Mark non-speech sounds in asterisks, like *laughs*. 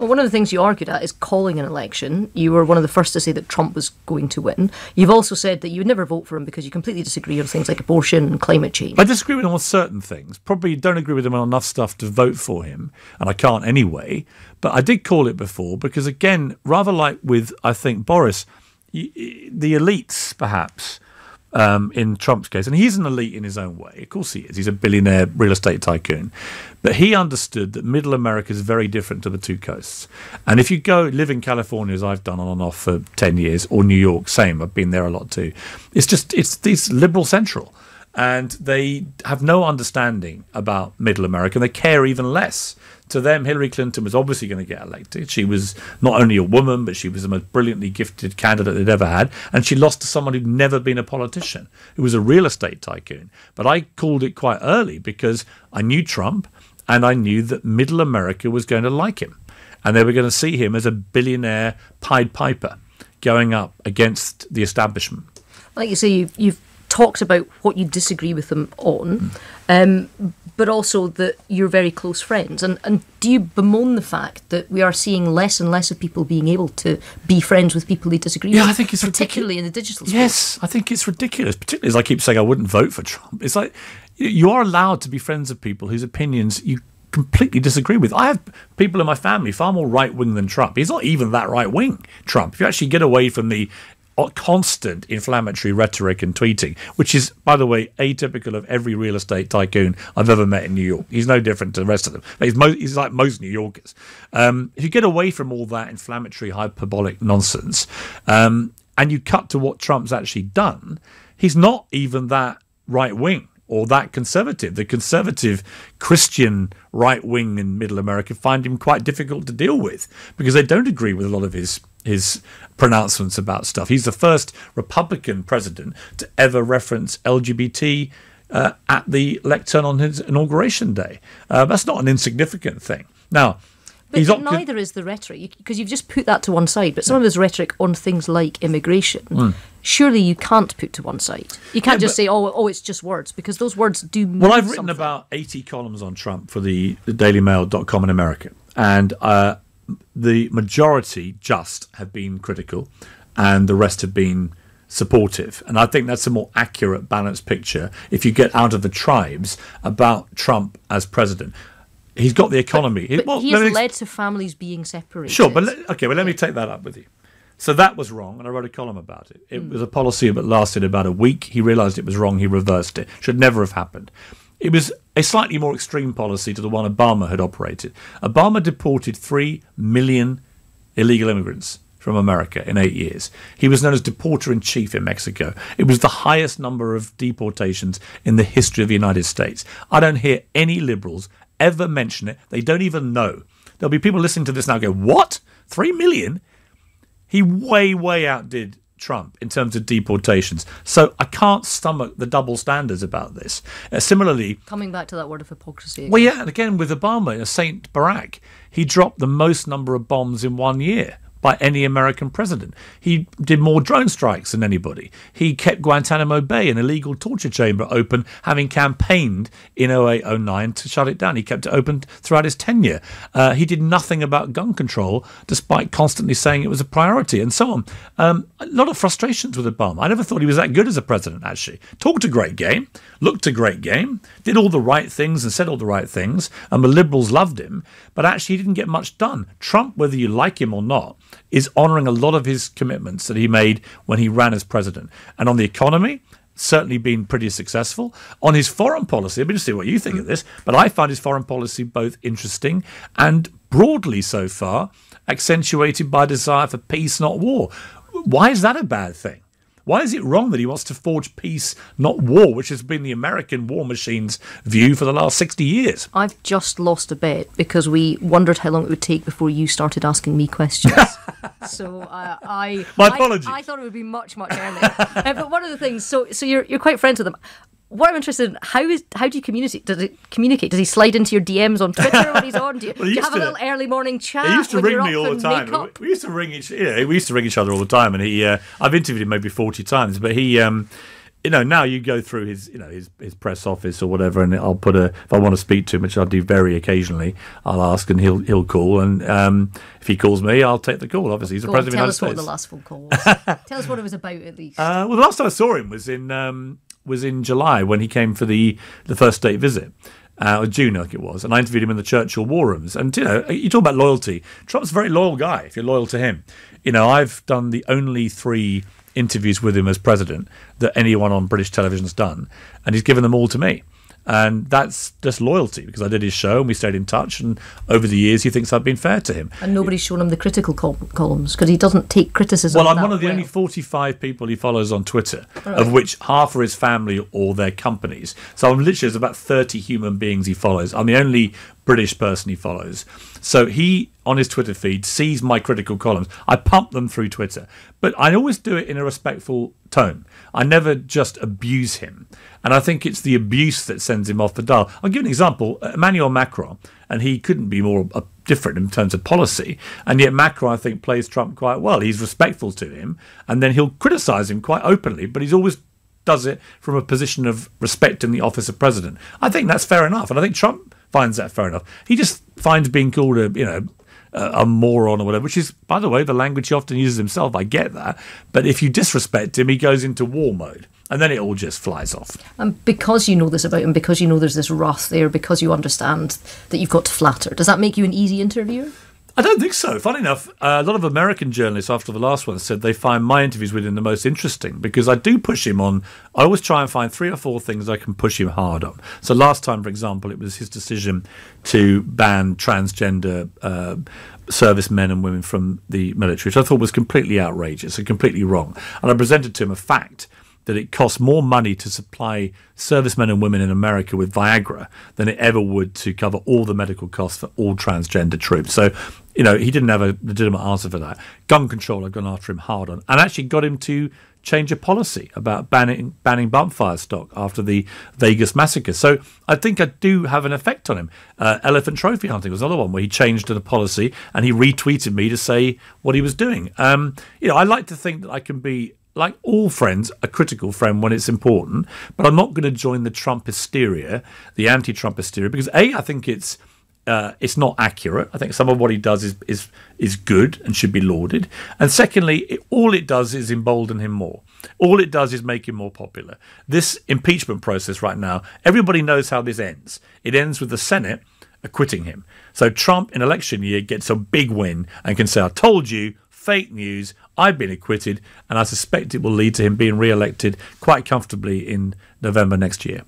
Well, one of the things you argued at is calling an election. You were one of the first to say that Trump was going to win. You've also said that you would never vote for him because you completely disagree on things like abortion and climate change. I disagree with him on certain things. Probably don't agree with him on enough stuff to vote for him, and I can't anyway. But I did call it before because, again, rather like with, I think, Boris, the elites, perhaps, um, in Trump's case, and he's an elite in his own way. Of course, he is. He's a billionaire real estate tycoon. But he understood that middle America is very different to the two coasts. And if you go live in California, as I've done on and off for 10 years, or New York, same, I've been there a lot too, it's just, it's, it's liberal central and they have no understanding about middle America. They care even less. To them, Hillary Clinton was obviously going to get elected. She was not only a woman, but she was the most brilliantly gifted candidate they'd ever had. And she lost to someone who'd never been a politician, who was a real estate tycoon. But I called it quite early because I knew Trump and I knew that middle America was going to like him. And they were going to see him as a billionaire Pied Piper going up against the establishment. Like you say, you, you've talked about what you disagree with them on, hmm. um, but also that you're very close friends. And, and do you bemoan the fact that we are seeing less and less of people being able to be friends with people they disagree yeah, with? I think it's particularly in the digital space. Yes, I think it's ridiculous. Particularly as I keep saying, I wouldn't vote for Trump. It's like you are allowed to be friends of people whose opinions you completely disagree with. I have people in my family far more right wing than Trump. He's not even that right wing, Trump. If you actually get away from the constant inflammatory rhetoric and tweeting, which is, by the way, atypical of every real estate tycoon I've ever met in New York. He's no different to the rest of them. He's, most, he's like most New Yorkers. Um, if you get away from all that inflammatory hyperbolic nonsense um, and you cut to what Trump's actually done, he's not even that right wing or that conservative. The conservative Christian right wing in middle America find him quite difficult to deal with because they don't agree with a lot of his his pronouncements about stuff. He's the first Republican president to ever reference LGBT uh, at the lectern on his inauguration day. Uh, that's not an insignificant thing. Now, but, neither is the rhetoric because you've just put that to one side. But some of his rhetoric on things like immigration mm surely you can't put to one side. You can't yeah, just say, oh, oh, it's just words, because those words do. well, I've written something. about 80 columns on Trump for the DailyMail.com in America, and uh, the majority just have been critical, and the rest have been supportive. And I think that's a more accurate, balanced picture if you get out of the tribes about Trump as president. He's got the economy. But, but well, he's led to families being separated. Sure, but okay, well, let yeah. me take that up with you. So that was wrong, and I wrote a column about it. It mm. was a policy that lasted about a week. He realised it was wrong. He reversed it. Should never have happened. It was a slightly more extreme policy to the one Obama had operated. Obama deported 3 million illegal immigrants from America in eight years. He was known as deporter in chief in Mexico. It was the highest number of deportations in the history of the United States. I don't hear any liberals ever mention it. They don't even know. There'll be people listening to this now go, What? Three million? He way, way outdid Trump in terms of deportations. So I can't stomach the double standards about this. Uh, similarly, coming back to that word of hypocrisy. Again. Well, yeah, and again with Obama, uh, Saint Barack, he dropped the most number of bombs in one year by any American president. He did more drone strikes than anybody. He kept Guantanamo Bay, an illegal torture chamber, open, having campaigned in 08 09 to shut it down. He kept it open throughout his tenure. Uh, he did nothing about gun control, despite constantly saying it was a priority, and so on. Um, a lot of frustrations with Obama. I never thought he was that good as a president, actually. Talked a great game, looked a great game, did all the right things and said all the right things, and the liberals loved him, but actually he didn't get much done. Trump, whether you like him or not, is honoring a lot of his commitments that he made when he ran as president. And on the economy, certainly been pretty successful. On his foreign policy, i am interested in what you think of mm. this, but I find his foreign policy both interesting and broadly so far accentuated by desire for peace, not war. Why is that a bad thing? Why is it wrong that he wants to forge peace, not war, which has been the American war machine's view for the last 60 years? I've just lost a bit because we wondered how long it would take before you started asking me questions. *laughs* so uh, I, my apologies. I, I, thought it would be much, much earlier. uh, but one of the things, so so you're you're quite friends with them what I'm interested in how is how do you communicate? Does it communicate? Does he slide into your DMs on Twitter when he's on? Do you, *laughs* well, do you have to, a little early morning chat? He used to ring me all the time. We, we used to ring each yeah, we used to ring each other all the time, and he uh, I've interviewed him maybe forty times, but he. Um, you know, now you go through his, you know, his, his press office or whatever, and I'll put a. If I want to speak to him, which I do very occasionally, I'll ask, and he'll he'll call, and um, if he calls me, I'll take the call. Obviously, he's the president of the United States. Tell us what the last phone call was. *laughs* tell us what it was about, at least. Uh, well, the last time I saw him was in um, was in July when he came for the the first state visit. Uh, or June, I think it was, and I interviewed him in the Churchill War Rooms. And you know, you talk about loyalty. Trump's a very loyal guy. If you're loyal to him, you know, I've done the only three interviews with him as president that anyone on British television's done, and he's given them all to me and that's just loyalty because I did his show and we stayed in touch. And over the years, he thinks I've been fair to him. And nobody's shown him the critical col- columns because he doesn't take criticism. Well, I'm one of the well. only 45 people he follows on Twitter, right. of which half are his family or their companies. So I'm literally there's about 30 human beings he follows. I'm the only British person he follows. So he, on his Twitter feed, sees my critical columns. I pump them through Twitter, but I always do it in a respectful tone. I never just abuse him. And I think it's the abuse that sends him off the dial. I'll give an example Emmanuel Macron, and he couldn't be more uh, different in terms of policy. And yet, Macron, I think, plays Trump quite well. He's respectful to him, and then he'll criticize him quite openly, but he's always does it from a position of respect in the office of president. I think that's fair enough. And I think Trump finds that fair enough. He just finds being called a you know a, a moron or whatever, which is by the way the language he often uses himself. I get that, but if you disrespect him, he goes into war mode. And then it all just flies off. And because you know this about him, because you know there's this wrath there, because you understand that you've got to flatter, does that make you an easy interviewer? I don't think so. Funny enough, uh, a lot of American journalists after the last one said they find my interviews with him the most interesting because I do push him on. I always try and find three or four things I can push him hard on. So last time, for example, it was his decision to ban transgender uh, servicemen and women from the military, which I thought was completely outrageous and completely wrong. And I presented to him a fact that it costs more money to supply servicemen and women in America with Viagra than it ever would to cover all the medical costs for all transgender troops. So, you know, he didn't have a legitimate answer for that. Gun control had gone after him hard on and actually got him to change a policy about banning banning fire stock after the Vegas massacre. So I think I do have an effect on him. Uh, Elephant trophy hunting was another one where he changed the policy and he retweeted me to say what he was doing. Um, you know, I like to think that I can be like all friends, a critical friend when it's important. But I'm not going to join the Trump hysteria, the anti-Trump hysteria, because a, I think it's uh, it's not accurate. I think some of what he does is is is good and should be lauded. And secondly, it, all it does is embolden him more. All it does is make him more popular. This impeachment process right now, everybody knows how this ends. It ends with the Senate acquitting him. So Trump in election year gets a big win and can say, "I told you, fake news. I've been acquitted, and I suspect it will lead to him being re elected quite comfortably in November next year.